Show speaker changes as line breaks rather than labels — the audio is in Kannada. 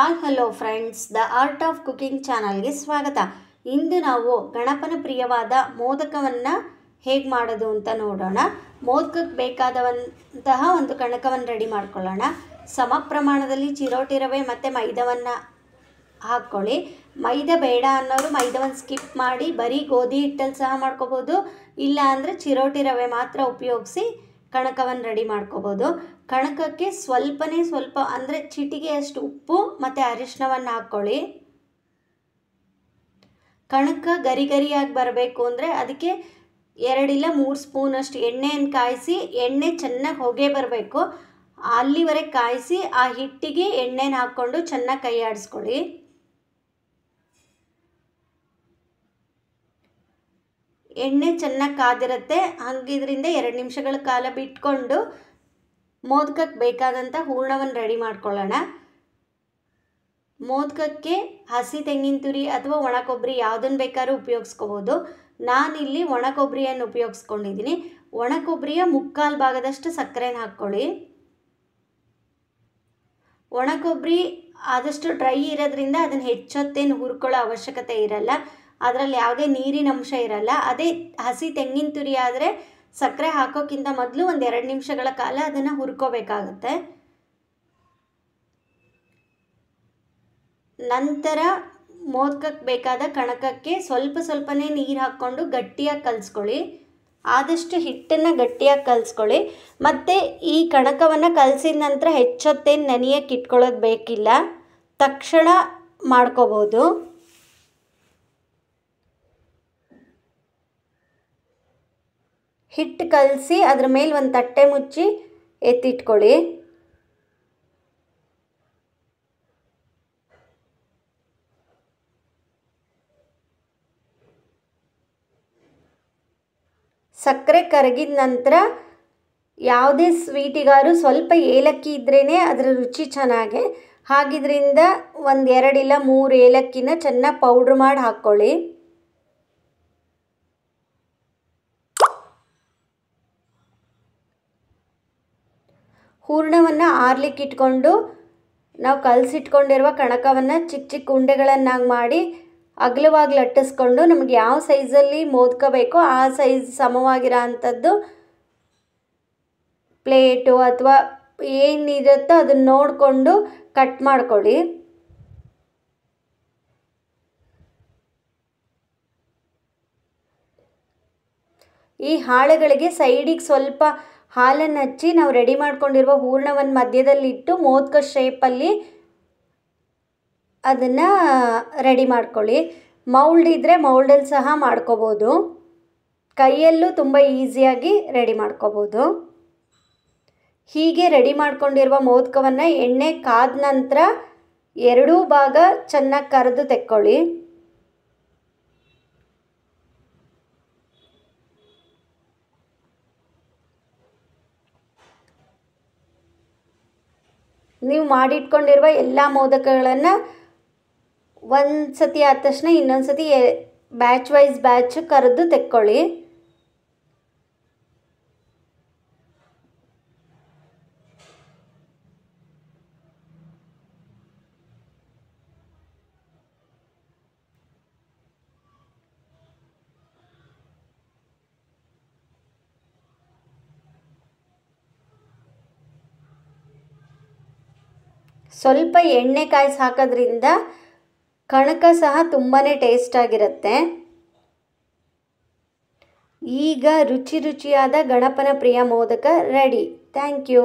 hi hello friends the art of cooking ಚಾನಲ್ಗೆ ಸ್ವಾಗತ ಇಂದು ನಾವು ಗಣಪನ ಪ್ರಿಯವಾದ ಮೋದಕವನ್ನು ಹೇಗೆ ಮಾಡೋದು ಅಂತ ನೋಡೋಣ ಮೋದಕಕ್ಕೆ ಬೇಕಾದವಂತಹ ಒಂದು ಕಣಕವನ್ನು ರೆಡಿ ಮಾಡ್ಕೊಳ್ಳೋಣ ಸಮ ಪ್ರಮಾಣದಲ್ಲಿ ಚಿರೋಟಿ ರವೆ ಮತ್ತು ಮೈದವನ್ನು ಹಾಕ್ಕೊಳ್ಳಿ ಮೈದಾ ಬೇಡ ಅನ್ನೋರು ಮೈದವನ್ನು ಸ್ಕಿಪ್ ಮಾಡಿ ಬರೀ ಗೋಧಿ ಹಿಟ್ಟಲ್ಲಿ ಸಹ ಮಾಡ್ಕೋಬೋದು ಇಲ್ಲ ಅಂದರೆ ಚಿರೋಟಿ ರವೆ ಮಾತ್ರ ಉಪಯೋಗಿಸಿ ಕಣಕವನ್ನು ರೆಡಿ ಮಾಡ್ಕೋಬೋದು ಕಣಕಕ್ಕೆ ಸ್ವಲ್ಪನೇ ಸ್ವಲ್ಪ ಅಂದರೆ ಚಿಟಿಗೆಯಷ್ಟು ಉಪ್ಪು ಮತ್ತು ಅರಿಶಿನವನ್ನು ಹಾಕ್ಕೊಳ್ಳಿ ಕಣಕ ಗರಿ ಗರಿಯಾಗಿ ಬರಬೇಕು ಅಂದರೆ ಅದಕ್ಕೆ ಎರಡಿಲ್ಲ ಮೂರು ಸ್ಪೂನಷ್ಟು ಎಣ್ಣೆಯನ್ನು ಕಾಯಿಸಿ ಎಣ್ಣೆ ಚೆನ್ನಾಗಿ ಹೊಗೆ ಬರಬೇಕು ಅಲ್ಲಿವರೆಗೆ ಕಾಯಿಸಿ ಆ ಹಿಟ್ಟಿಗೆ ಎಣ್ಣೆನ ಹಾಕ್ಕೊಂಡು ಚೆನ್ನಾಗಿ ಕೈಯಾಡಿಸ್ಕೊಳ್ಳಿ ಎಣ್ಣೆ ಚೆನ್ನಾಗಿ ಕಾದಿರುತ್ತೆ ಹಾಗಿದ್ರಿಂದ ಎರಡು ನಿಮಿಷಗಳ ಕಾಲ ಬಿಟ್ಕೊಂಡು ಮೋದಕಕ್ಕೆ ಬೇಕಾದಂಥ ಹೂರ್ಣವನ್ನು ರೆಡಿ ಮಾಡ್ಕೊಳ್ಳೋಣ ಮೋದಕಕ್ಕೆ ಹಸಿ ತೆಂಗಿನ ತುರಿ ಅಥವಾ ಒಣ ಕೊಬ್ಬರಿ ಯಾವುದನ್ನು ಬೇಕಾದ್ರೂ ಉಪಯೋಗಿಸ್ಕೋಬೋದು ನಾನಿಲ್ಲಿ ಒಣ ಕೊಬ್ಬರಿಯನ್ನು ಉಪಯೋಗಿಸ್ಕೊಂಡಿದ್ದೀನಿ ಒಣ ಕೊಬ್ಬರಿಯ ಮುಕ್ಕಾಲು ಭಾಗದಷ್ಟು ಸಕ್ಕರೆನ ಹಾಕ್ಕೊಳ್ಳಿ ಒಣ ಕೊಬ್ಬರಿ ಆದಷ್ಟು ಡ್ರೈ ಇರೋದ್ರಿಂದ ಅದನ್ನು ಹೆಚ್ಚೊತ್ತೇನು ಹುರ್ಕೊಳ್ಳೋ ಅವಶ್ಯಕತೆ ಇರಲ್ಲ ಅದರಲ್ಲಿ ಯಾವುದೇ ನೀರಿನ ಅಂಶ ಇರಲ್ಲ ಅದೇ ಹಸಿ ತೆಂಗಿನ ತುರಿ ಆದರೆ ಸಕ್ಕರೆ ಹಾಕೋಕ್ಕಿಂತ ಮೊದಲು ಒಂದು ಎರಡು ನಿಮಿಷಗಳ ಕಾಲ ಅದನ್ನು ಹುರ್ಕೋಬೇಕಾಗತ್ತೆ ನಂತರ ಮೋದಕಕ್ಕೆ ಬೇಕಾದ ಕಣಕಕ್ಕೆ ಸ್ವಲ್ಪ ಸ್ವಲ್ಪನೇ ನೀರು ಹಾಕ್ಕೊಂಡು ಗಟ್ಟಿಯಾಗಿ ಕಲಿಸ್ಕೊಳ್ಳಿ ಆದಷ್ಟು ಹಿಟ್ಟನ್ನು ಗಟ್ಟಿಯಾಗಿ ಕಲಿಸ್ಕೊಳ್ಳಿ ಮತ್ತು ಈ ಕಣಕವನ್ನು ಕಲಸಿದ ನಂತರ ಹೆಚ್ಚೊತ್ತೇನು ನೆನೆಯಕ್ಕೆ ಇಟ್ಕೊಳ್ಳೋದು ಬೇಕಿಲ್ಲ ತಕ್ಷಣ ಮಾಡ್ಕೋಬೋದು ಹಿಟ್ಟು ಕಲಸಿ ಅದ್ರ ಮೇಲೆ ಒಂದು ತಟ್ಟೆ ಮುಚ್ಚಿ ಎತ್ತಿಟ್ಕೊಳ್ಳಿ ಸಕ್ಕರೆ ಕರಗಿದ ನಂತರ ಯಾವುದೇ ಸ್ವೀಟಿಗಾರು ಸ್ವಲ್ಪ ಏಲಕ್ಕಿ ಇದ್ರೇ ಅದರ ರುಚಿ ಚೆನ್ನಾಗೆ ಹಾಗಿದ್ರಿಂದ ಒಂದು ಎರಡಿಲ್ಲ ಮೂರು ಏಲಕ್ಕಿನ ಚೆನ್ನಾಗಿ ಪೌಡ್ರ್ ಮಾಡಿ ಹಾಕ್ಕೊಳ್ಳಿ ಹೂರ್ಣವನ್ನು ಆರ್ಲಿಕ್ಕೆ ಇಟ್ಕೊಂಡು ನಾವು ಕಲಸಿಟ್ಕೊಂಡಿರುವ ಕಣಕವನ್ನು ಚಿಕ್ಕ ಚಿಕ್ಕ ಉಂಡೆಗಳನ್ನಾಗಿ ಮಾಡಿ ಅಗಲವಾಗಿ ಲಟ್ಟಿಸ್ಕೊಂಡು ನಮಗೆ ಯಾವ ಸೈಜಲ್ಲಿ ಮೋದ್ಕೋಬೇಕೋ ಆ ಸೈಜ್ ಸಮವಾಗಿರೋ ಅಂಥದ್ದು ಪ್ಲೇಟು ಅಥವಾ ಏನಿರುತ್ತೋ ಅದನ್ನು ನೋಡಿಕೊಂಡು ಕಟ್ ಮಾಡಿಕೊಡಿ ಈ ಹಾಳೆಗಳಿಗೆ ಸೈಡಿಗೆ ಸ್ವಲ್ಪ ಹಾಲನ್ನು ಹಚ್ಚಿ ನಾವು ರೆಡಿ ಮಾಡ್ಕೊಂಡಿರುವ ಹೂರಣವನ್ನು ಮಧ್ಯದಲ್ಲಿಟ್ಟು ಮೋದಕ ಶೇಪಲ್ಲಿ ಅದನ್ನು ರೆಡಿ ಮಾಡ್ಕೊಳ್ಳಿ ಮೌಲ್ಡ್ ಇದ್ದರೆ ಮೌಲ್ಡಲ್ಲಿ ಸಹ ಮಾಡ್ಕೋಬೋದು ಕೈಯಲ್ಲೂ ತುಂಬ ಈಸಿಯಾಗಿ ರೆಡಿ ಮಾಡ್ಕೋಬೋದು ಹೀಗೆ ರೆಡಿ ಮಾಡ್ಕೊಂಡಿರುವ ಮೋದಕವನ್ನು ಎಣ್ಣೆ ಕಾದ ನಂತರ ಎರಡೂ ಭಾಗ ಚೆನ್ನಾಗಿ ಕರೆದು ತೆಕ್ಕೊಳ್ಳಿ ನೀವು ಮಾಡಿಟ್ಕೊಂಡಿರುವ ಎಲ್ಲ ಮೋದಕಗಳನ್ನು ಒಂದು ಸತಿ ಆದ ತಕ್ಷಣ ಇನ್ನೊಂದು ಸತಿ ಬ್ಯಾಚ್ ವೈಸ್ ಬ್ಯಾಚ್ ಕರೆದು ತೆಕ್ಕೊಳ್ಳಿ ಸ್ವಲ್ಪ ಎಣ್ಣೆ ಕಾಯಿಸಿ ಹಾಕೋದ್ರಿಂದ ಕಣಕ ಸಹ ತುಂಬಾ ಟೇಸ್ಟಾಗಿರುತ್ತೆ ಈಗ ರುಚಿ ರುಚಿಯಾದ ಗಣಪನ ಪ್ರಿಯ ಮೋದಕ ರೆಡಿ ಥ್ಯಾಂಕ್ ಯು